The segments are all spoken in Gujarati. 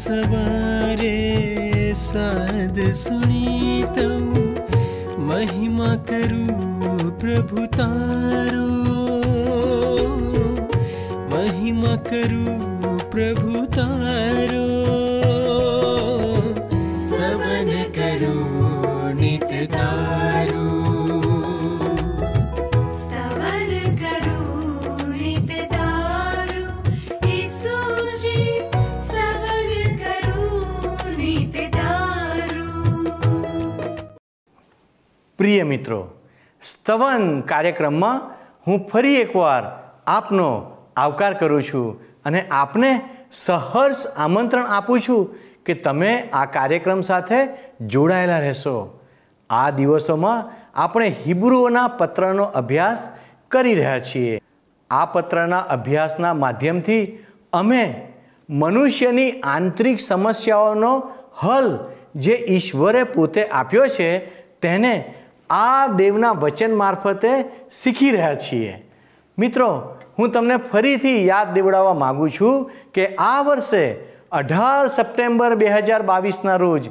सवारे साध सुनि महिमा करू प्रभु महिमा करु प्रभुता પ્રિય મિત્રો સ્તવન કાર્યક્રમમાં હું ફરી એકવાર આપનો આવકાર કરું છું અને આપને સહર્ષ આમંત્રણ આપું છું કે તમે આ કાર્યક્રમ સાથે જોડાયેલા રહેશો આ દિવસોમાં આપણે હિબ્રુઓના પત્રનો અભ્યાસ કરી રહ્યા છીએ આ પત્રના અભ્યાસના માધ્યમથી અમે મનુષ્યની આંતરિક સમસ્યાઓનો હલ જે ઈશ્વરે પોતે આપ્યો છે તેને આ દેવના વચન મારફતે શીખી રહ્યા છીએ મિત્રો હું તમને ફરીથી યાદ દેવડાવવા માગું છું કે આ વર્ષે અઢાર સપ્ટેમ્બર બે હજાર બાવીસના રોજ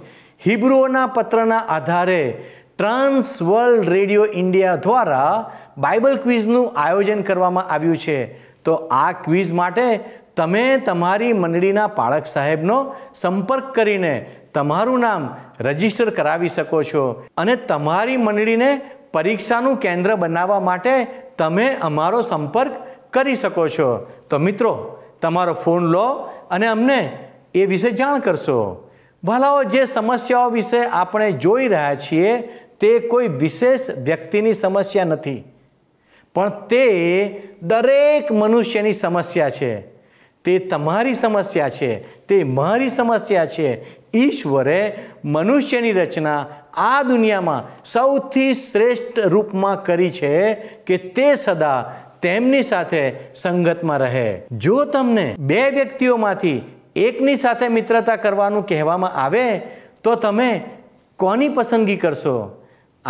હિબ્રુઓના પત્રના આધારે ટ્રાન્સ વર્લ્ડ રેડિયો ઇન્ડિયા દ્વારા બાઇબલ ક્વિઝનું આયોજન કરવામાં આવ્યું છે તો આ ક્વિઝ માટે તમે તમારી મંડળીના પાળક સાહેબનો સંપર્ક કરીને તમારું નામ રજીસ્ટર કરાવી શકો છો અને તમારી મંડળીને પરીક્ષાનું કેન્દ્ર બનાવવા માટે તમે અમારો સંપર્ક કરી શકો છો તો મિત્રો તમારો ફોન લો અને અમને એ વિશે જાણ કરશો ભલાઓ જે સમસ્યાઓ વિશે આપણે જોઈ રહ્યા છીએ તે કોઈ વિશેષ વ્યક્તિની સમસ્યા નથી પણ તે દરેક મનુષ્યની સમસ્યા છે તે તમારી સમસ્યા છે તે મારી સમસ્યા છે ઈશ્વરે મનુષ્યની રચના આ દુનિયામાં સૌથી શ્રેષ્ઠ રૂપમાં કરી છે કે તે સદા તેમની સાથે સંગતમાં રહે જો તમને બે વ્યક્તિઓમાંથી એકની સાથે મિત્રતા કરવાનું કહેવામાં આવે તો તમે કોની પસંદગી કરશો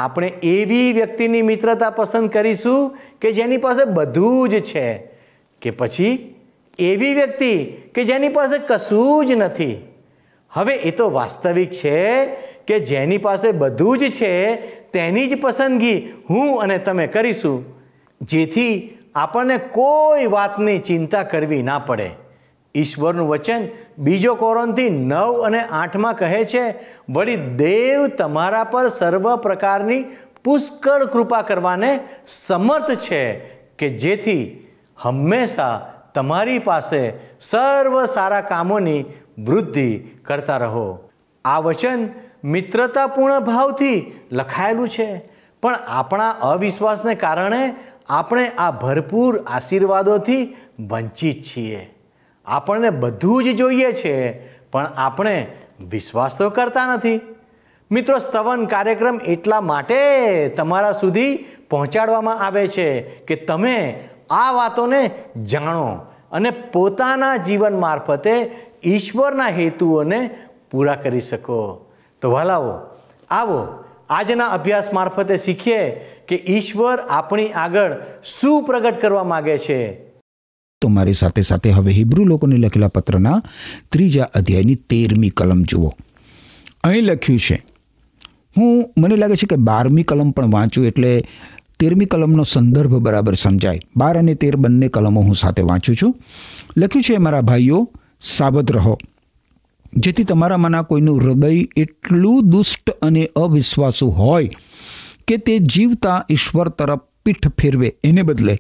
આપણે એવી વ્યક્તિની મિત્રતા પસંદ કરીશું કે જેની પાસે બધું જ છે કે પછી એવી વ્યક્તિ કે જેની પાસે કશું જ નથી હવે એ તો વાસ્તવિક છે કે જેની પાસે બધું જ છે તેની જ પસંદગી હું અને તમે કરીશું જેથી આપણને કોઈ વાતની ચિંતા કરવી ના પડે ઈશ્વરનું વચન બીજો કોરોનથી નવ અને આઠમાં કહે છે વળી દેવ તમારા પર સર્વ પ્રકારની પુષ્કળ કૃપા કરવાને સમર્થ છે કે જેથી હંમેશા તમારી પાસે સર્વ સારા કામોની વૃદ્ધિ કરતા રહો આ વચન મિત્રતાપૂર્ણ ભાવથી લખાયેલું છે પણ આપણા અવિશ્વાસને કારણે આપણે આ ભરપૂર આશીર્વાદોથી વંચિત છીએ આપણને બધું જ જોઈએ છે પણ આપણે વિશ્વાસ તો કરતા નથી મિત્રો સ્તવન કાર્યક્રમ એટલા માટે તમારા સુધી પહોંચાડવામાં આવે છે કે તમે આ વાતોને જાણો અને પોતાના જીવન મારફતે ઈશ્વરના હેતુઓને પૂરા કરી શકો તો વાલાઓ આવો આજના અભ્યાસ મારફતે શીખીએ કે ઈશ્વર આપણી આગળ શું પ્રગટ કરવા માગે છે તો મારી સાથે સાથે હવે હિબ્રુ લોકોને લખેલા પત્રના ત્રીજા અધ્યાયની તેરમી કલમ જુઓ અહીં લખ્યું છે હું મને લાગે છે કે બારમી કલમ પણ વાંચું એટલે તેરમી કલમનો સંદર્ભ બરાબર સમજાય બાર અને તેર બંને કલમો હું સાથે વાંચું છું લખ્યું છે મારા ભાઈઓ સાબત રહો જેથી તમારામાંના કોઈનું હૃદય એટલું દુષ્ટ અને અવિશ્વાસુ હોય કે તે જીવતા ઈશ્વર તરફ પીઠ ફેરવે એને બદલે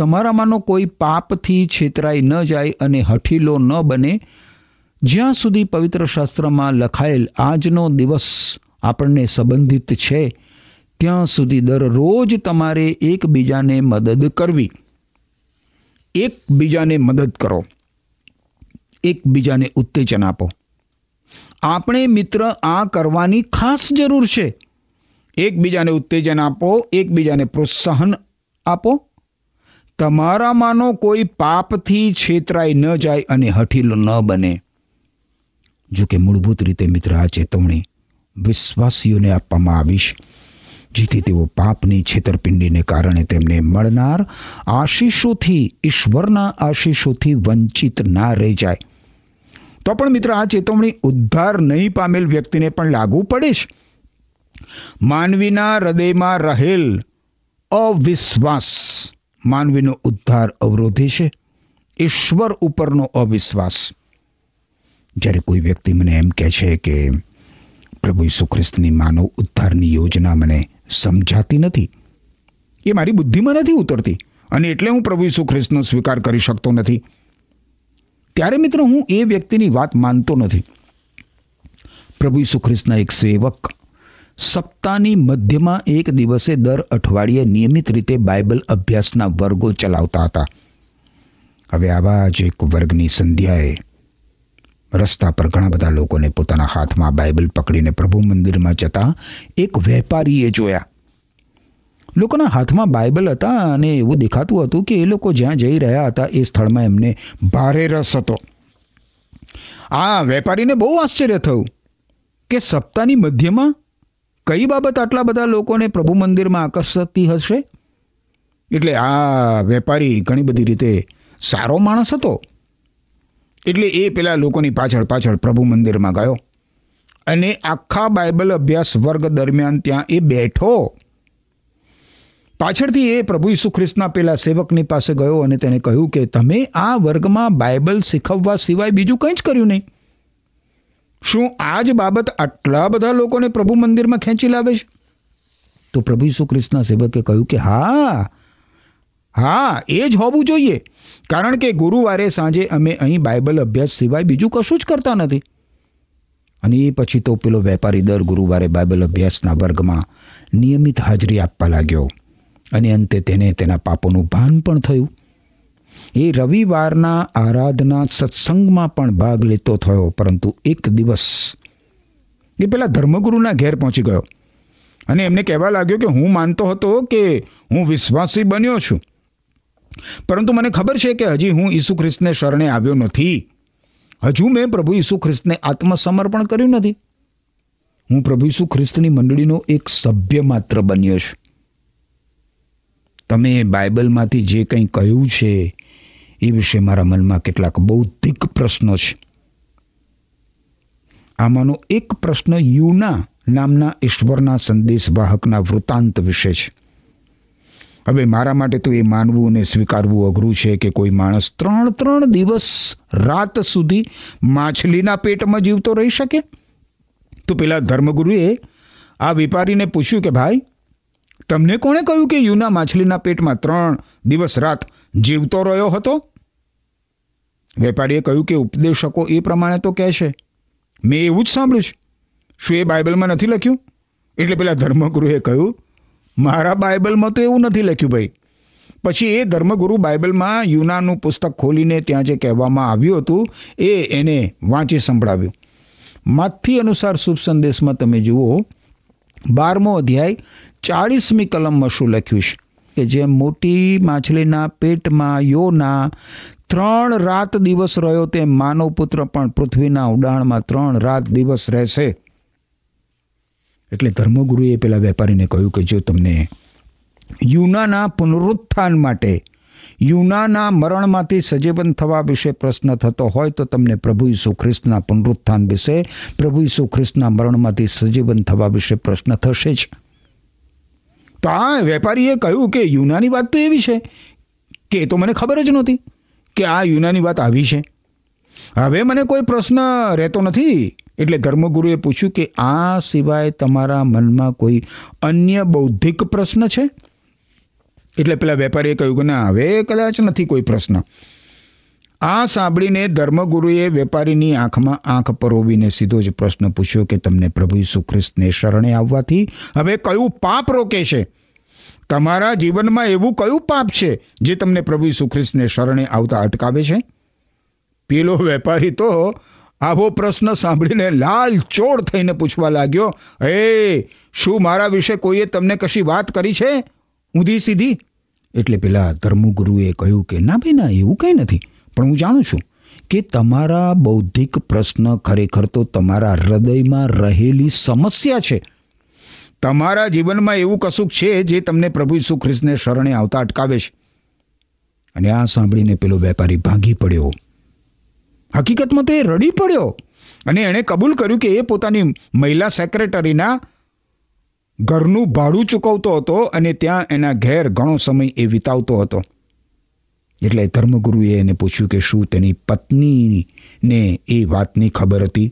તમારામાંનો કોઈ પાપથી છેતરાઈ ન જાય અને હઠીલો ન બને જ્યાં સુધી પવિત્ર શાસ્ત્રમાં લખાયેલ આજનો દિવસ આપણને સંબંધિત છે ત્યાં સુધી દરરોજ તમારે એકબીજાને મદદ કરવી એકબીજાને મદદ કરો એકબીજાને ઉત્તેજન આપો આપણે મિત્ર આ કરવાની ખાસ જરૂર છે એકબીજાને ઉત્તેજન આપો એકબીજાને પ્રોત્સાહન આપો તમારામાંનો કોઈ પાપથી છેતરાઈ ન જાય અને હઠીલ ન બને જોકે મૂળભૂત રીતે મિત્ર આ ચેતવણી વિશ્વાસીઓને આપવામાં આવીશ જેથી તેઓ પાપની છેતરપિંડીને કારણે તેમને મળનાર આશીષોથી ઈશ્વરના આશીષોથી વંચિત ના રહી જાય તો પણ મિત્ર આ ચેતવણી ઉદ્ધાર નહીં પામેલ વ્યક્તિને પણ લાગુ પડે છે માનવીના હૃદયમાં રહેલ અવિશ્વાસ માનવીનો ઉદ્ધાર અવરોધે છે ઈશ્વર ઉપરનો અવિશ્વાસ જ્યારે કોઈ વ્યક્તિ મને એમ કહે છે કે પ્રભુ ઈસુ ખ્રિસ્તની માનવ ઉદ્ધારની યોજના મને સમજાતી નથી એ મારી બુદ્ધિમાં નથી ઉતરતી અને એટલે હું પ્રભુ ઈસુ ખ્રિસ્તનો સ્વીકાર કરી શકતો નથી ત્યારે મિત્રો હું એ વ્યક્તિની વાત માનતો નથી પ્રભુ ઈસુ ખ્રિસ્તના એક સેવક સપ્તાહની મધ્યમાં એક દિવસે દર અઠવાડિયે નિયમિત રીતે બાઇબલ અભ્યાસના વર્ગો ચલાવતા હતા હવે આવા જ એક વર્ગની સંધ્યાએ રસ્તા પર ઘણા બધા લોકોને પોતાના હાથમાં બાઇબલ પકડીને પ્રભુ મંદિરમાં જતા એક વેપારીએ જોયા લોકોના હાથમાં બાઇબલ હતા અને એવું દેખાતું હતું કે એ લોકો જ્યાં જઈ રહ્યા હતા એ સ્થળમાં એમને ભારે રસ હતો આ વેપારીને બહુ આશ્ચર્ય થયું કે સપ્તાહની મધ્યમાં કઈ બાબત આટલા બધા લોકોને પ્રભુ મંદિરમાં આકર્ષતી હશે એટલે આ વેપારી ઘણી બધી રીતે સારો માણસ હતો એટલે એ પેલા લોકોની પાછળ પાછળ પ્રભુ મંદિરમાં ગયો અને આખા બાઇબલ અભ્યાસ વર્ગ દરમિયાન ત્યાં એ બેઠો પાછળથી એ પ્રભુ ઈસુ ખ્રિસ્તના પેલા સેવકની પાસે ગયો અને તેને કહ્યું કે તમે આ વર્ગમાં બાઇબલ શીખવવા સિવાય બીજું કંઈ જ કર્યું નહીં શું આ જ બાબત આટલા બધા લોકોને પ્રભુ મંદિરમાં ખેંચી લાવે છે તો પ્રભુ ઈસુ ખ્રિસ્તના સેવકે કહ્યું કે હા હા એ જ હોવું જોઈએ કારણ કે ગુરુવારે સાંજે અમે અહીં બાઇબલ અભ્યાસ સિવાય બીજું કશું જ કરતા નથી અને એ પછી તો પેલો વેપારી દર ગુરુવારે બાઇબલ અભ્યાસના વર્ગમાં નિયમિત હાજરી આપવા લાગ્યો અને અંતે તેને તેના પાપોનું ભાન પણ થયું એ રવિવારના આરાધના સત્સંગમાં પણ ભાગ લેતો થયો પરંતુ એક દિવસ એ પેલા ધર્મગુરુના ઘેર પહોંચી ગયો અને એમને કહેવા લાગ્યો કે હું માનતો હતો કે હું વિશ્વાસી બન્યો છું પરંતુ મને ખબર છે કે હજી હું ઈસુ ખ્રિસ્તને શરણે આવ્યો નથી હજુ મેં પ્રભુ ઈસુ ખ્રિસ્તને આત્મસમર્પણ કર્યું નથી હું પ્રભુ ઈસુ ખ્રિસ્તની મંડળીનો એક સભ્ય માત્ર બન્યો છું તમે બાઇબલમાંથી જે કંઈ કહ્યું છે એ વિશે મારા મનમાં કેટલાક બૌદ્ધિક પ્રશ્નો છે આમાંનો એક પ્રશ્ન યુના નામના ઈશ્વરના સંદેશવાહકના વૃત્તાંત વિશે છે હવે મારા માટે તો એ માનવું અને સ્વીકારવું અઘરું છે કે કોઈ માણસ ત્રણ ત્રણ દિવસ રાત સુધી માછલીના પેટમાં જીવતો રહી શકે તો પેલા ધર્મગુરુએ આ વેપારીને પૂછ્યું કે ભાઈ તમને કોણે કહ્યું કે યુના માછલીના પેટમાં ત્રણ દિવસ રાત જીવતો રહ્યો હતો વેપારીએ કહ્યું કે ઉપદેશકો એ પ્રમાણે તો કહે છે મેં એવું જ સાંભળ્યું છે શું એ બાઇબલમાં નથી લખ્યું એટલે પેલા ધર્મગુરુએ કહ્યું મારા બાઇબલમાં તો એવું નથી લખ્યું ભાઈ પછી એ ધર્મગુરુ બાઇબલમાં યુનાનું પુસ્તક ખોલીને ત્યાં જે કહેવામાં આવ્યું હતું એ એને વાંચી સંભળાવ્યું માથી અનુસાર શુભ સંદેશમાં તમે જુઓ બારમો અધ્યાય ચાળીસમી કલમમાં શું લખ્યું છે કે જે મોટી માછલીના પેટમાં યોના ત્રણ રાત દિવસ રહ્યો તે માનવ પુત્ર પણ પૃથ્વીના ઉડાણમાં ત્રણ રાત દિવસ રહેશે એટલે ધર્મગુરુએ પેલા વેપારીને કહ્યું કે જો તમને યુનાના પુનરુત્થાન માટે યુનાના મરણમાંથી સજીવન થવા વિશે પ્રશ્ન થતો હોય તો તમને પ્રભુ ઈસુ ખ્રિસ્તના પુનરુત્થાન વિશે પ્રભુ ઈસુ ખ્રિસ્તના મરણમાંથી સજીવન થવા વિશે પ્રશ્ન થશે જ તો આ વેપારીએ કહ્યું કે યુનાની વાત તો એવી છે કે તો મને ખબર જ નહોતી કે આ યુનાની વાત આવી છે હવે મને કોઈ પ્રશ્ન રહેતો નથી એટલે ધર્મગુરુએ પૂછ્યું કે આ સિવાય તમારા મનમાં કોઈ અન્ય બૌદ્ધિક પ્રશ્ન છે એટલે પેલા વેપારીએ કહ્યું કે ના હવે કદાચ નથી કોઈ પ્રશ્ન આ સાંભળીને ધર્મગુરુએ વેપારીની આંખમાં આંખ પરોવીને સીધો જ પ્રશ્ન પૂછ્યો કે તમને પ્રભુ સુખ્રિસ્તને શરણે આવવાથી હવે કયું પાપ રોકે છે તમારા જીવનમાં એવું કયું પાપ છે જે તમને પ્રભુ સુખ્રિસ્તને શરણે આવતા અટકાવે છે પેલો વેપારી તો આવો પ્રશ્ન સાંભળીને લાલચોળ થઈને પૂછવા લાગ્યો એ શું મારા વિશે કોઈએ તમને કશી વાત કરી છે ઊંધી સીધી એટલે પેલા ધર્મગુરુએ કહ્યું કે ના ભાઈ ના એવું કંઈ નથી પણ હું જાણું છું કે તમારા બૌદ્ધિક પ્રશ્ન ખરેખર તો તમારા હૃદયમાં રહેલી સમસ્યા છે તમારા જીવનમાં એવું કશુંક છે જે તમને પ્રભુ ઈસુ ખ્રિસ્તને શરણે આવતા અટકાવે છે અને આ સાંભળીને પેલો વેપારી ભાંગી પડ્યો હકીકતમાં તે રડી પડ્યો અને એણે કબૂલ કર્યું કે એ પોતાની મહિલા સેક્રેટરીના ઘરનું ભાડું ચૂકવતો હતો અને ત્યાં એના ઘેર ઘણો સમય એ વિતાવતો હતો એટલે ધર્મગુરુએ એને પૂછ્યું કે શું તેની પત્નીને એ વાતની ખબર હતી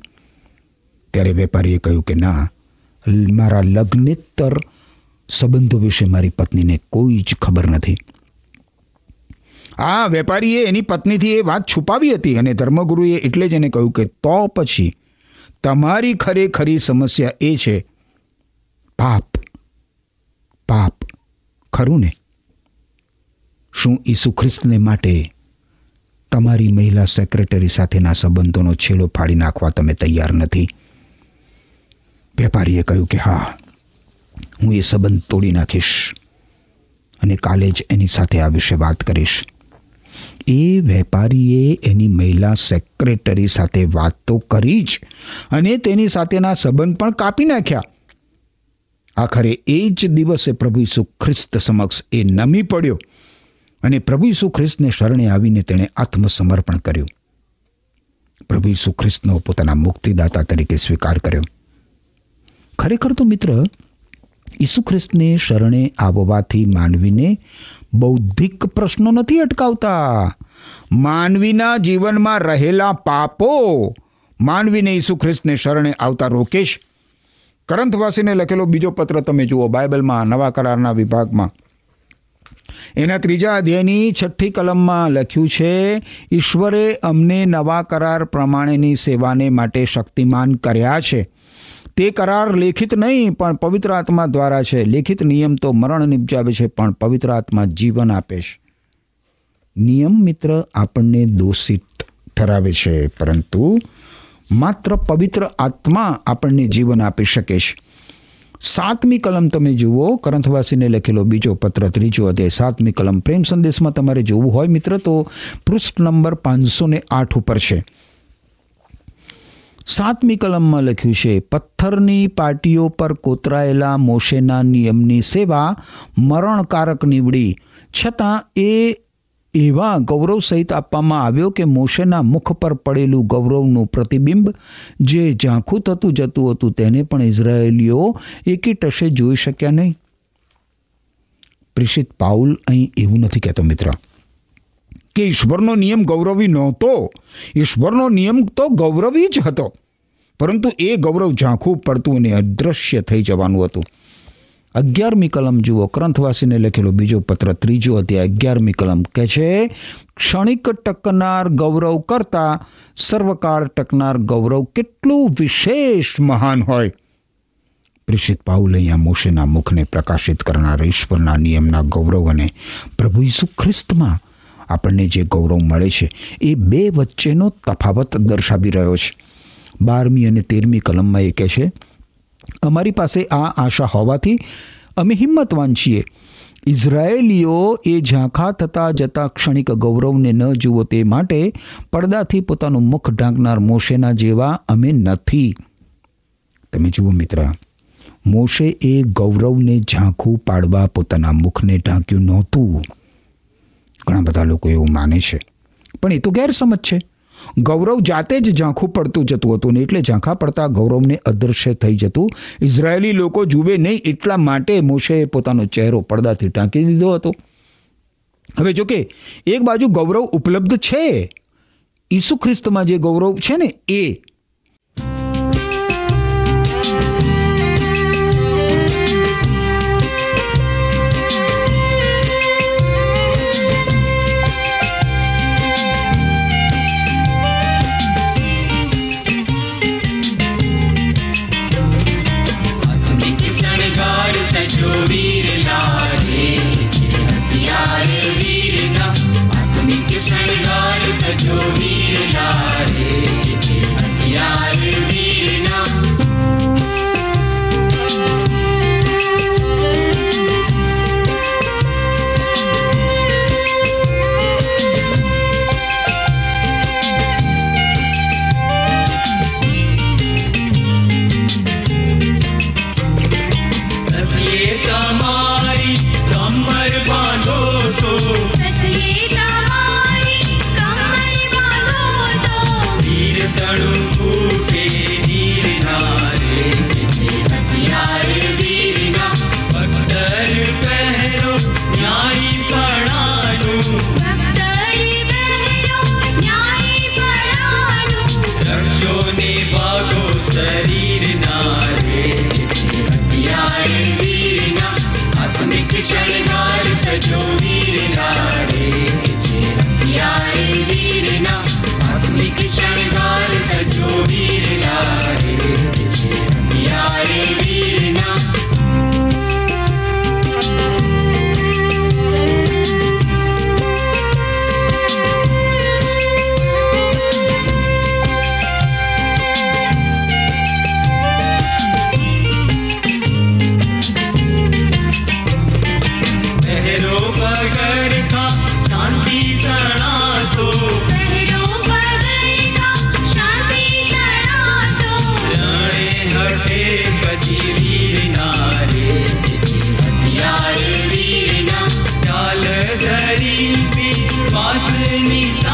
ત્યારે વેપારીએ કહ્યું કે ના મારા લગ્નેતર સંબંધો વિશે મારી પત્નીને કોઈ જ ખબર નથી આ વેપારીએ એની પત્નીથી એ વાત છુપાવી હતી અને ધર્મગુરુએ એટલે જ એને કહ્યું કે તો પછી તમારી ખરેખરી સમસ્યા એ છે પાપ પાપ ખરું ને શું ઈસુ ખ્રિસ્તને માટે તમારી મહિલા સેક્રેટરી સાથેના સંબંધોનો છેડો ફાડી નાખવા તમે તૈયાર નથી વેપારીએ કહ્યું કે હા હું એ સંબંધ તોડી નાખીશ અને કાલે જ એની સાથે આ વિશે વાત કરીશ એ વેપારીએ એની મહિલા સેક્રેટરી સાથે વાત તો કરી જ અને તેની સાથેના સંબંધ પણ કાપી નાખ્યા આખરે એ જ દિવસે પ્રભુ ઈસુ ખ્રિસ્ત સમક્ષ એ નમી પડ્યો અને પ્રભુ ઈસુ ખ્રિસ્તને શરણે આવીને તેણે આત્મસમર્પણ કર્યું પ્રભુ ઈસુ ખ્રિસ્તનો પોતાના મુક્તિદાતા તરીકે સ્વીકાર કર્યો ખરેખર તો મિત્ર ઈસુ ખ્રિસ્તને શરણે આવવાથી માનવીને બૌદ્ધિક પ્રશ્નો નથી અટકાવતા માનવીના જીવનમાં રહેલા પાપો માનવીને ઈસુ ખ્રિસ્તને શરણે આવતા રોકેશ કરંથવાસીને લખેલો બીજો પત્ર તમે જુઓ બાઇબલમાં નવા કરારના વિભાગમાં એના ત્રીજા અધ્યાયની છઠ્ઠી કલમમાં લખ્યું છે ઈશ્વરે અમને નવા કરાર પ્રમાણેની સેવાને માટે શક્તિમાન કર્યા છે તે કરાર લેખિત નહીં પણ પવિત્ર આત્મા દ્વારા છે લેખિત નિયમ તો મરણ નિપજાવે છે પણ પવિત્ર આત્મા જીવન આપે છે નિયમ મિત્ર આપણને દોષિત ઠરાવે છે પરંતુ માત્ર પવિત્ર આત્મા આપણને જીવન આપી શકે છે સાતમી કલમ તમે જુઓ કરંથવાસીને લખેલો બીજો પત્ર ત્રીજો અધ્યાય સાતમી કલમ પ્રેમ સંદેશમાં તમારે જોવું હોય મિત્ર તો પૃષ્ઠ નંબર પાંચસો આઠ ઉપર છે સાતમી કલમમાં લખ્યું છે પથ્થરની પાટીઓ પર કોતરાયેલા મોશેના નિયમની સેવા મરણકારક નીવડી છતાં એ એવા ગૌરવ સહિત આપવામાં આવ્યો કે મોશેના મુખ પર પડેલું ગૌરવનું પ્રતિબિંબ જે ઝાંખું થતું જતું હતું તેને પણ ઇઝરાયેલીઓ એકીટશે જોઈ શક્યા નહીં પ્રેષિત પાઉલ અહીં એવું નથી કહેતો મિત્ર કે ઈશ્વરનો નિયમ ગૌરવી નહોતો ઈશ્વરનો નિયમ તો ગૌરવી જ હતો પરંતુ એ ગૌરવ ઝાંખું પડતું અને અદૃશ્ય થઈ જવાનું હતું અગિયારમી કલમ જુઓ ક્રંથવાસીને લખેલો બીજો પત્ર ત્રીજો અધ્યાય અગિયારમી કલમ કે છે ક્ષણિક ટકનાર ગૌરવ કરતાં સર્વકાળ ટકનાર ગૌરવ કેટલું વિશેષ મહાન હોય પ્રેષિત પાઉલ અહીંયા મોશેના મુખને પ્રકાશિત કરનાર ઈશ્વરના નિયમના ગૌરવ અને પ્રભુ ઈસુ ખ્રિસ્તમાં આપણને જે ગૌરવ મળે છે એ બે વચ્ચેનો તફાવત દર્શાવી રહ્યો છે બારમી અને તેરમી કલમમાં એ કહે છે અમારી પાસે આ આશા હોવાથી અમે હિંમતવાન છીએ ઇઝરાયેલીઓ એ ઝાંખા થતાં જતા ક્ષણિક ગૌરવને ન જુઓ તે માટે પડદાથી પોતાનું મુખ ઢાંકનાર મોશેના જેવા અમે નથી તમે જુઓ મિત્ર મોશે એ ગૌરવને ઝાંખું પાડવા પોતાના મુખને ઢાંક્યું નહોતું ઘણા બધા લોકો એવું માને છે પણ એ તો ગેરસમજ છે ગૌરવ જાતે જ ઝાંખું પડતું જતું હતું ને એટલે ઝાંખા પડતા ગૌરવને અદૃશ્ય થઈ જતું ઇઝરાયેલી લોકો જુએ નહીં એટલા માટે મોશેએ પોતાનો ચહેરો પડદાથી ટાંકી દીધો હતો હવે જોકે એક બાજુ ગૌરવ ઉપલબ્ધ છે ઈસુ ખ્રિસ્તમાં જે ગૌરવ છે ને એ Follow me.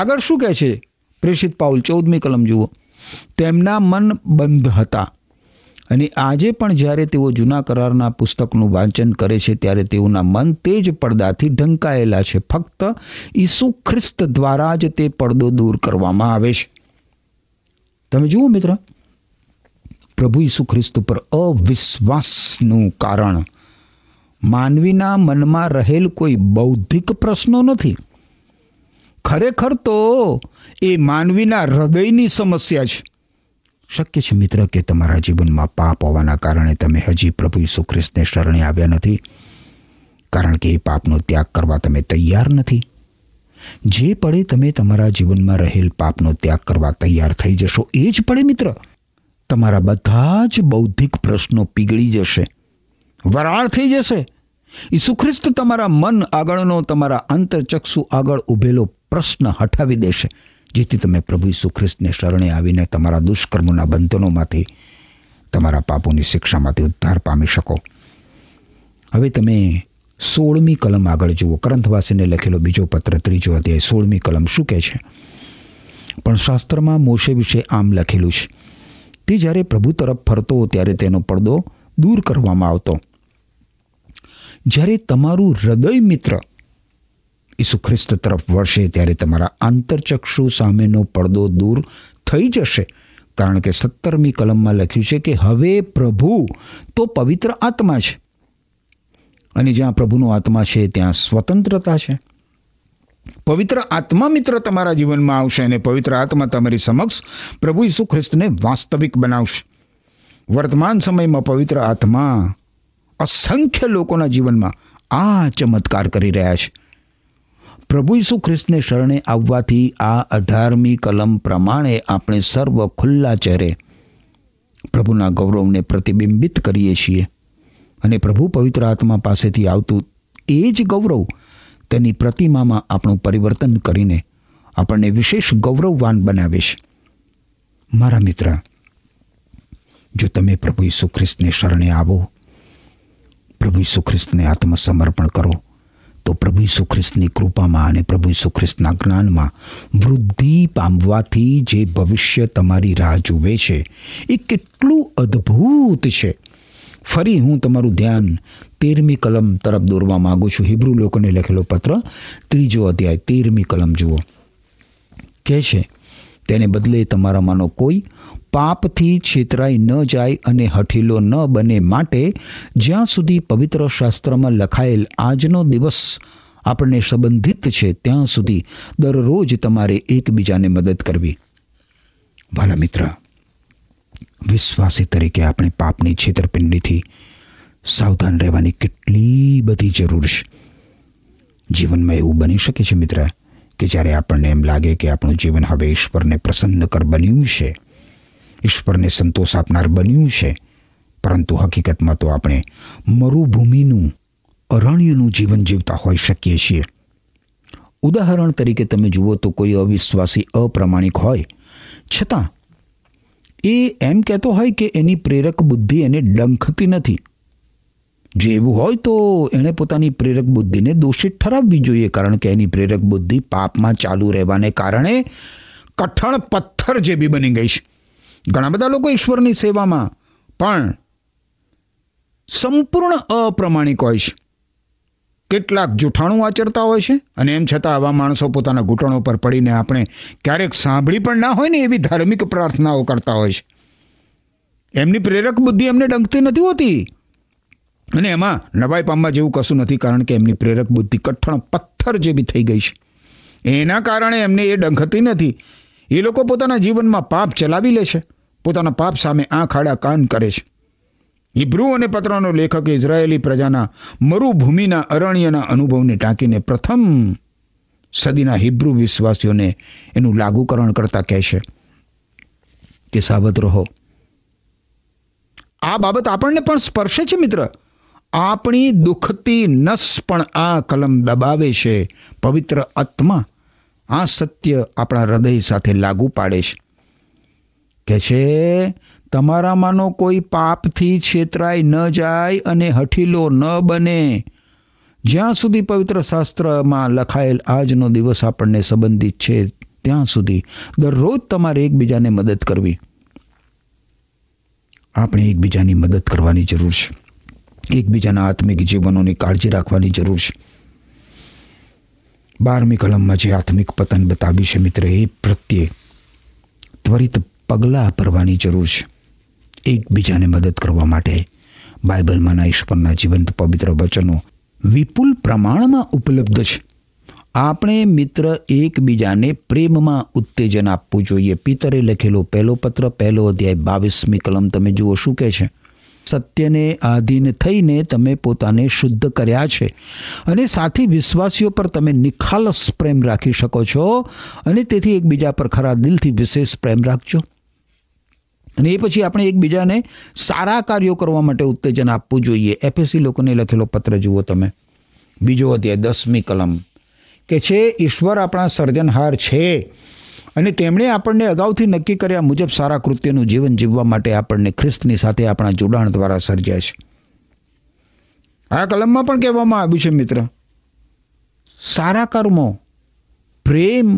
આગળ શું કહે છે પ્રેષિત પાઉલ ચૌદમી કલમ જુઓ તેમના મન બંધ હતા અને આજે પણ જ્યારે તેઓ જૂના કરારના પુસ્તકનું વાંચન કરે છે ત્યારે તેઓના મન તે જ પડદાથી ઢંકાયેલા છે ફક્ત ઈસુ ખ્રિસ્ત દ્વારા જ તે પડદો દૂર કરવામાં આવે છે તમે જુઓ મિત્ર પ્રભુ ઈસુ ખ્રિસ્ત ઉપર અવિશ્વાસનું કારણ માનવીના મનમાં રહેલ કોઈ બૌદ્ધિક પ્રશ્નો નથી ખરેખર તો એ માનવીના હૃદયની સમસ્યા છે શક્ય છે મિત્ર કે તમારા જીવનમાં પાપ હોવાના કારણે તમે હજી પ્રભુ સુખ્રિસ્તને શરણે આવ્યા નથી કારણ કે એ પાપનો ત્યાગ કરવા તમે તૈયાર નથી જે પડે તમે તમારા જીવનમાં રહેલ પાપનો ત્યાગ કરવા તૈયાર થઈ જશો એ જ પડે મિત્ર તમારા બધા જ બૌદ્ધિક પ્રશ્નો પીગળી જશે વરાળ થઈ જશે ઈસુ ખ્રિસ્ત તમારા મન આગળનો તમારા અંતરચક્ષુ આગળ ઊભેલો પ્રશ્ન હટાવી દેશે જેથી તમે પ્રભુ ઈસુ ખ્રિસ્તને શરણે આવીને તમારા દુષ્કર્મોના બંધનોમાંથી તમારા પાપોની શિક્ષામાંથી ઉદ્ધાર પામી શકો હવે તમે સોળમી કલમ આગળ જુઓ કરંથવાસીને લખેલો બીજો પત્ર ત્રીજો અધ્યાય સોળમી કલમ શું કહે છે પણ શાસ્ત્રમાં મોશે વિશે આમ લખેલું છે તે જ્યારે પ્રભુ તરફ ફરતો ત્યારે તેનો પડદો દૂર કરવામાં આવતો જ્યારે તમારું હૃદય મિત્ર ઈસુ ખ્રિસ્ત તરફ વળશે ત્યારે તમારા આંતરચક્ષુ સામેનો પડદો દૂર થઈ જશે કારણ કે સત્તરમી કલમમાં લખ્યું છે કે હવે પ્રભુ તો પવિત્ર આત્મા છે અને જ્યાં પ્રભુનો આત્મા છે ત્યાં સ્વતંત્રતા છે પવિત્ર આત્મા મિત્ર તમારા જીવનમાં આવશે અને પવિત્ર આત્મા તમારી સમક્ષ પ્રભુ ઈસુ ખ્રિસ્તને વાસ્તવિક બનાવશે વર્તમાન સમયમાં પવિત્ર આત્મા અસંખ્ય લોકોના જીવનમાં આ ચમત્કાર કરી રહ્યા છે પ્રભુ ઈસુ ખ્રિસ્તને શરણે આવવાથી આ અઢારમી કલમ પ્રમાણે આપણે સર્વ ખુલ્લા ચહેરે પ્રભુના ગૌરવને પ્રતિબિંબિત કરીએ છીએ અને પ્રભુ પવિત્ર આત્મા પાસેથી આવતું એ જ ગૌરવ તેની પ્રતિમામાં આપણું પરિવર્તન કરીને આપણને વિશેષ ગૌરવવાન બનાવે છે મારા મિત્ર જો તમે પ્રભુ ઈસુ ખ્રિસ્તને શરણે આવો પ્રભુ ઈસુ ખ્રિસ્તને આત્મસમર્પણ કરો તો પ્રભુ ઈસુ ખ્રિસ્તની કૃપામાં અને પ્રભુ ઈસુ ખ્રિસ્તના જ્ઞાનમાં વૃદ્ધિ પામવાથી જે ભવિષ્ય તમારી રાહ જુએ છે એ કેટલું અદ્ભુત છે ફરી હું તમારું ધ્યાન તેરમી કલમ તરફ દોરવા માગું છું હિબ્રુ લોકોને લખેલો પત્ર ત્રીજો અધ્યાય તેરમી કલમ જુઓ કહે છે તેને બદલે તમારામાંનો કોઈ પાપથી છેતરાઈ ન જાય અને હઠીલો ન બને માટે જ્યાં સુધી પવિત્ર શાસ્ત્રમાં લખાયેલ આજનો દિવસ આપણને સંબંધિત છે ત્યાં સુધી દરરોજ તમારે એકબીજાને મદદ કરવી વાલા મિત્ર વિશ્વાસી તરીકે આપણે પાપની છેતરપિંડીથી સાવધાન રહેવાની કેટલી બધી જરૂર છે જીવનમાં એવું બની શકે છે મિત્ર કે જ્યારે આપણને એમ લાગે કે આપણું જીવન હવે ઈશ્વરને પ્રસન્ન કર બન્યું છે ઈશ્વરને સંતોષ આપનાર બન્યું છે પરંતુ હકીકતમાં તો આપણે મરુભૂમિનું અરણ્યનું જીવન જીવતા હોઈ શકીએ છીએ ઉદાહરણ તરીકે તમે જુઓ તો કોઈ અવિશ્વાસી અપ્રમાણિક હોય છતાં એ એમ કહેતો હોય કે એની પ્રેરક બુદ્ધિ એને ડંખતી નથી જો એવું હોય તો એણે પોતાની પ્રેરક બુદ્ધિને દોષિત ઠરાવવી જોઈએ કારણ કે એની પ્રેરક બુદ્ધિ પાપમાં ચાલુ રહેવાને કારણે કઠણ પથ્થર જેવી બની ગઈ છે ઘણા બધા લોકો ઈશ્વરની સેવામાં પણ સંપૂર્ણ અપ્રમાણિક હોય છે કેટલાક જૂઠાણું આચરતા હોય છે અને એમ છતાં આવા માણસો પોતાના ઘૂંટણો પર પડીને આપણે ક્યારેક સાંભળી પણ ના હોય ને એવી ધાર્મિક પ્રાર્થનાઓ કરતા હોય છે એમની પ્રેરક બુદ્ધિ એમને ડંખતી નથી હોતી અને એમાં નવાઈ પામવા જેવું કશું નથી કારણ કે એમની પ્રેરક બુદ્ધિ કઠણ પથ્થર જેવી થઈ ગઈ છે એના કારણે એમને એ ડંખતી નથી એ લોકો પોતાના જીવનમાં પાપ ચલાવી લે છે પોતાના પાપ સામે આંખ આડા કાન કરે છે હિબ્રુ અને પત્રનો લેખક ઇઝરાયેલી પ્રજાના મરુભૂમિના અરણ્યના અનુભવને ટાંકીને પ્રથમ સદીના હિબ્રુ વિશ્વાસીઓને એનું લાગુકરણ કરતા કહે છે કે સાવધ રહો આ બાબત આપણને પણ સ્પર્શે છે મિત્ર આપણી દુઃખતી નસ પણ આ કલમ દબાવે છે પવિત્ર આત્મા આ સત્ય આપણા હૃદય સાથે લાગુ પાડે છે કે છે તમારામાંનો કોઈ પાપથી છેતરાય ન જાય અને હઠીલો ન બને જ્યાં સુધી પવિત્ર શાસ્ત્રમાં લખાયેલ આજનો દિવસ આપણને સંબંધિત છે ત્યાં સુધી દરરોજ તમારે એકબીજાને મદદ કરવી આપણે એકબીજાની મદદ કરવાની જરૂર છે એકબીજાના આત્મિક જીવનોની કાળજી રાખવાની જરૂર છે બારમી કલમમાં જે આત્મિક પતન બતાવી છે મિત્ર એ પ્રત્યે ત્વરિત પગલાં ભરવાની જરૂર છે એકબીજાને મદદ કરવા માટે બાઇબલમાંના ઈશ્વરના જીવંત પવિત્ર વચનો વિપુલ પ્રમાણમાં ઉપલબ્ધ છે આપણે મિત્ર એકબીજાને પ્રેમમાં ઉત્તેજન આપવું જોઈએ પિતરે લખેલો પહેલો પત્ર પહેલો અધ્યાય બાવીસમી કલમ તમે જુઓ શું કહે છે સત્યને આધીન થઈને તમે પોતાને શુદ્ધ કર્યા છે અને સાથી વિશ્વાસીઓ પર તમે નિખાલસ પ્રેમ રાખી શકો છો અને તેથી એકબીજા પર ખરા દિલથી વિશેષ પ્રેમ રાખજો અને એ પછી આપણે એકબીજાને સારા કાર્યો કરવા માટે ઉત્તેજન આપવું જોઈએ એફએસી લોકોને લખેલો પત્ર જુઓ તમે બીજો અધ્યાય દસમી કલમ કે છે ઈશ્વર આપણા સર્જનહાર છે અને તેમણે આપણને અગાઉથી નક્કી કર્યા મુજબ સારા કૃત્યનું જીવન જીવવા માટે આપણને ખ્રિસ્તની સાથે આપણા જોડાણ દ્વારા સર્જ્યા છે આ કલમમાં પણ કહેવામાં આવ્યું છે મિત્ર સારા કર્મો પ્રેમ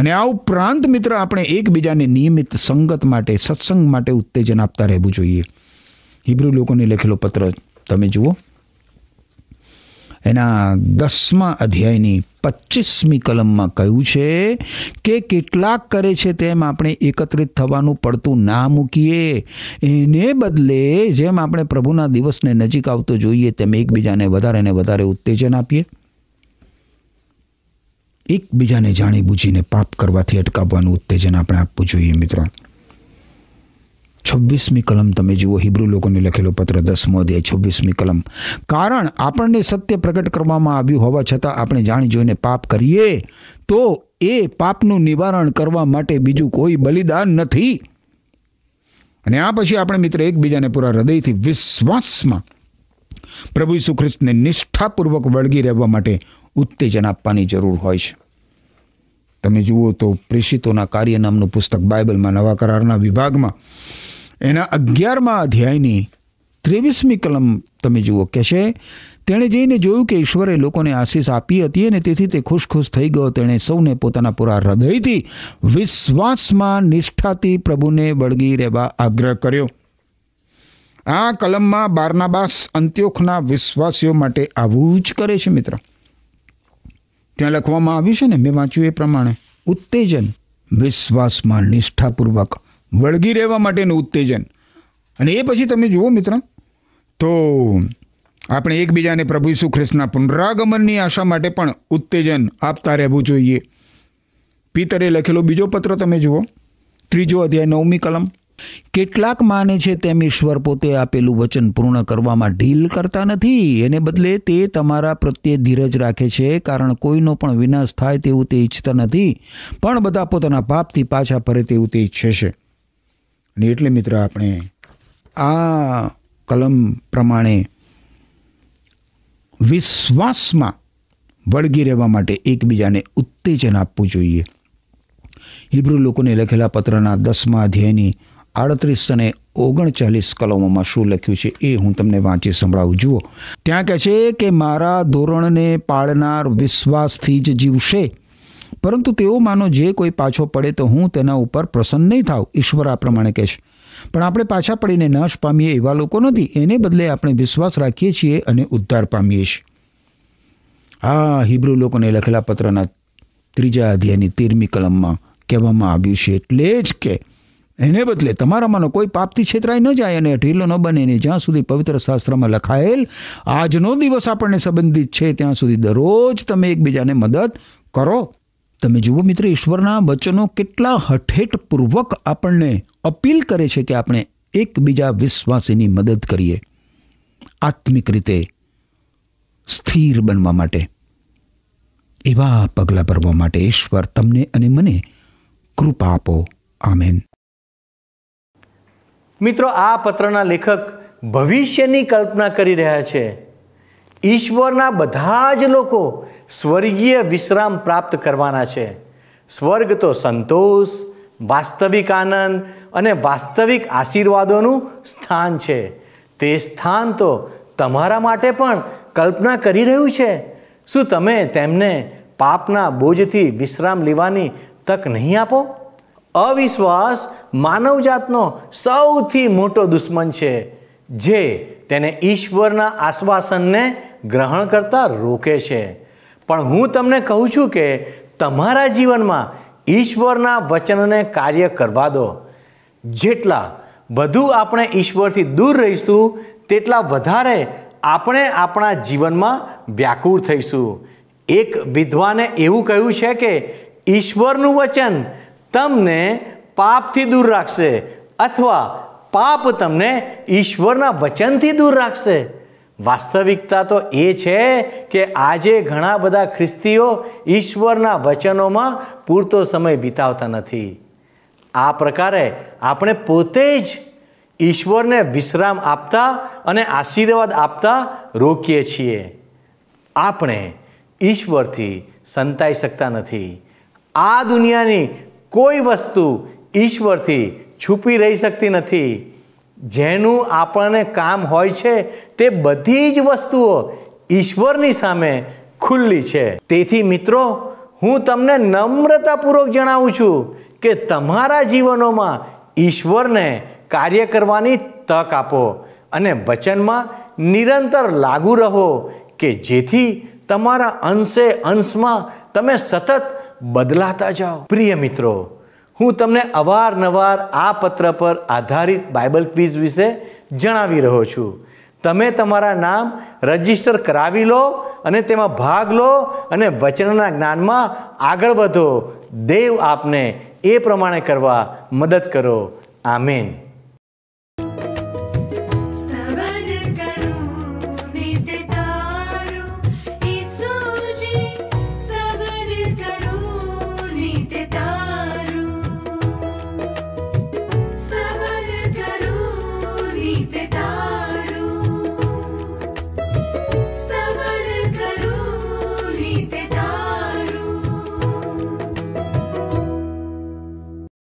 અને આ ઉપરાંત મિત્ર આપણે એકબીજાને નિયમિત સંગત માટે સત્સંગ માટે ઉત્તેજન આપતા રહેવું જોઈએ હિબ્રુ લોકોને લખેલો પત્ર તમે જુઓ એના દસમા અધ્યાયની પચીસમી કલમમાં કહ્યું છે કે કેટલાક કરે છે તેમ આપણે એકત્રિત થવાનું પડતું ના મૂકીએ એને બદલે જેમ આપણે પ્રભુના દિવસને નજીક આવતો જોઈએ તેમ એકબીજાને વધારે ને વધારે ઉત્તેજન આપીએ એકબીજાને જાણી બૂજીને પાપ કરવાથી અટકાવવાનું ઉત્તેજન આપણે આપવું જોઈએ મિત્રો છવ્વીસમી કલમ તમે જુઓ હિબ્રુ લોકોને લખેલો પત્ર દસમો અધ્યાય છવ્વીસમી કલમ કારણ આપણને સત્ય પ્રગટ કરવામાં આવ્યું હોવા છતાં આપણે જાણી જોઈને પાપ કરીએ તો એ પાપનું નિવારણ કરવા માટે બીજું કોઈ બલિદાન નથી અને આ પછી આપણે મિત્ર એકબીજાને પૂરા હૃદયથી વિશ્વાસમાં પ્રભુ ઈસુ ખ્રિસ્તને નિષ્ઠાપૂર્વક વળગી રહેવા માટે ઉત્તેજન આપવાની જરૂર હોય છે તમે જુઓ તો પ્રેષિતોના કાર્ય નામનું પુસ્તક બાઇબલમાં નવા કરારના વિભાગમાં એના અગિયારમાં અધ્યાયની ત્રેવીસમી કલમ તમે જુઓ કે છે તેણે જઈને જોયું કે ઈશ્વરે લોકોને આશીષ આપી હતી અને તેથી તે ખુશખુશ થઈ ગયો તેણે સૌને પોતાના પૂરા હૃદયથી વિશ્વાસમાં નિષ્ઠાથી પ્રભુને વળગી રહેવા આગ્રહ કર્યો આ કલમમાં બારનાબાસ અંત્યોખના વિશ્વાસીઓ માટે આવું જ કરે છે મિત્રો ત્યાં લખવામાં આવ્યું છે ને મેં વાંચ્યું એ પ્રમાણે ઉત્તેજન વિશ્વાસમાં નિષ્ઠાપૂર્વક વળગી રહેવા માટેનું ઉત્તેજન અને એ પછી તમે જુઓ મિત્ર તો આપણે એકબીજાને પ્રભુ ઈસુ ખ્રિસ્તના પુનરાગમનની આશા માટે પણ ઉત્તેજન આપતા રહેવું જોઈએ પિતરે લખેલો બીજો પત્ર તમે જુઓ ત્રીજો અધ્યાય નવમી કલમ કેટલાક માને છે તેમ ઈશ્વર પોતે આપેલું વચન પૂર્ણ કરવામાં ઢીલ કરતા નથી એને બદલે તે તમારા પ્રત્યે ધીરજ રાખે છે કારણ કોઈનો પણ વિનાશ થાય તેવું તે ઈચ્છતા નથી પણ બધા પોતાના પાપથી પાછા ફરે તેવું તે ઈચ્છે છે અને એટલે મિત્ર આપણે આ કલમ પ્રમાણે વિશ્વાસમાં વળગી રહેવા માટે એકબીજાને ઉત્તેજન આપવું જોઈએ હિબ્રુ લોકોને લખેલા પત્રના દસમા અધ્યાયની આડત્રીસ અને ઓગણચાલીસ કલમોમાં શું લખ્યું છે એ હું તમને વાંચી સંભળાવું જુઓ ત્યાં કહે છે કે મારા ધોરણને પાળનાર વિશ્વાસથી જ જીવશે પરંતુ તેઓ માનો જે કોઈ પાછો પડે તો હું તેના ઉપર પ્રસન્ન નહીં થાવ ઈશ્વર આ પ્રમાણે કહેશે પણ આપણે પાછા પડીને નાશ પામીએ એવા લોકો નથી એને બદલે આપણે વિશ્વાસ રાખીએ છીએ અને ઉદ્ધાર પામીએ છીએ આ હિબ્રુ લોકોને લખેલા પત્રના ત્રીજા અધ્યાયની તેરમી કલમમાં કહેવામાં આવ્યું છે એટલે જ કે એને બદલે તમારામાંનો કોઈ પાપથી છેતરાય ન જાય અને ઢીલો ન બને ને જ્યાં સુધી પવિત્ર શાસ્ત્રમાં લખાયેલ આજનો દિવસ આપણને સંબંધિત છે ત્યાં સુધી દરરોજ તમે એકબીજાને મદદ કરો તમે જુઓ મિત્ર ઈશ્વરના વચનો કેટલા હઠેઠપૂર્વક આપણને અપીલ કરે છે કે આપણે એકબીજા વિશ્વાસીની મદદ કરીએ આત્મિક રીતે સ્થિર બનવા માટે એવા પગલાં ભરવા માટે ઈશ્વર તમને અને મને કૃપા આપો આમેન મિત્રો આ પત્રના લેખક ભવિષ્યની કલ્પના કરી રહ્યા છે ઈશ્વરના બધા જ લોકો સ્વર્ગીય વિશ્રામ પ્રાપ્ત કરવાના છે સ્વર્ગ તો સંતોષ વાસ્તવિક આનંદ અને વાસ્તવિક આશીર્વાદોનું સ્થાન છે તે સ્થાન તો તમારા માટે પણ કલ્પના કરી રહ્યું છે શું તમે તેમને પાપના બોજથી વિશ્રામ લેવાની તક નહીં આપો અવિશ્વાસ માનવજાતનો સૌથી મોટો દુશ્મન છે જે તેને ઈશ્વરના આશ્વાસનને ગ્રહણ કરતા રોકે છે પણ હું તમને કહું છું કે તમારા જીવનમાં ઈશ્વરના વચનને કાર્ય કરવા દો જેટલા વધુ આપણે ઈશ્વરથી દૂર રહીશું તેટલા વધારે આપણે આપણા જીવનમાં વ્યાકુળ થઈશું એક વિધવાને એવું કહ્યું છે કે ઈશ્વરનું વચન તમને પાપથી દૂર રાખશે અથવા પાપ તમને ઈશ્વરના વચનથી દૂર રાખશે વાસ્તવિકતા તો એ છે કે આજે ઘણા બધા ખ્રિસ્તીઓ ઈશ્વરના વચનોમાં પૂરતો સમય વિતાવતા નથી આ પ્રકારે આપણે પોતે જ ઈશ્વરને વિશ્રામ આપતા અને આશીર્વાદ આપતા રોકીએ છીએ આપણે ઈશ્વરથી સંતાઈ શકતા નથી આ દુનિયાની કોઈ વસ્તુ ઈશ્વરથી છુપી રહી શકતી નથી જેનું આપણને કામ હોય છે તે બધી જ વસ્તુઓ ઈશ્વરની સામે ખુલ્લી છે તેથી મિત્રો હું તમને નમ્રતાપૂર્વક જણાવું છું કે તમારા જીવનોમાં ઈશ્વરને કાર્ય કરવાની તક આપો અને વચનમાં નિરંતર લાગુ રહો કે જેથી તમારા અંશે અંશમાં તમે સતત બદલાતા જાઓ પ્રિય મિત્રો હું તમને અવારનવાર આ પત્ર પર આધારિત બાઇબલ ક્વિઝ વિશે જણાવી રહ્યો છું તમે તમારા નામ રજીસ્ટર કરાવી લો અને તેમાં ભાગ લો અને વચનના જ્ઞાનમાં આગળ વધો દેવ આપને એ પ્રમાણે કરવા મદદ કરો આમેન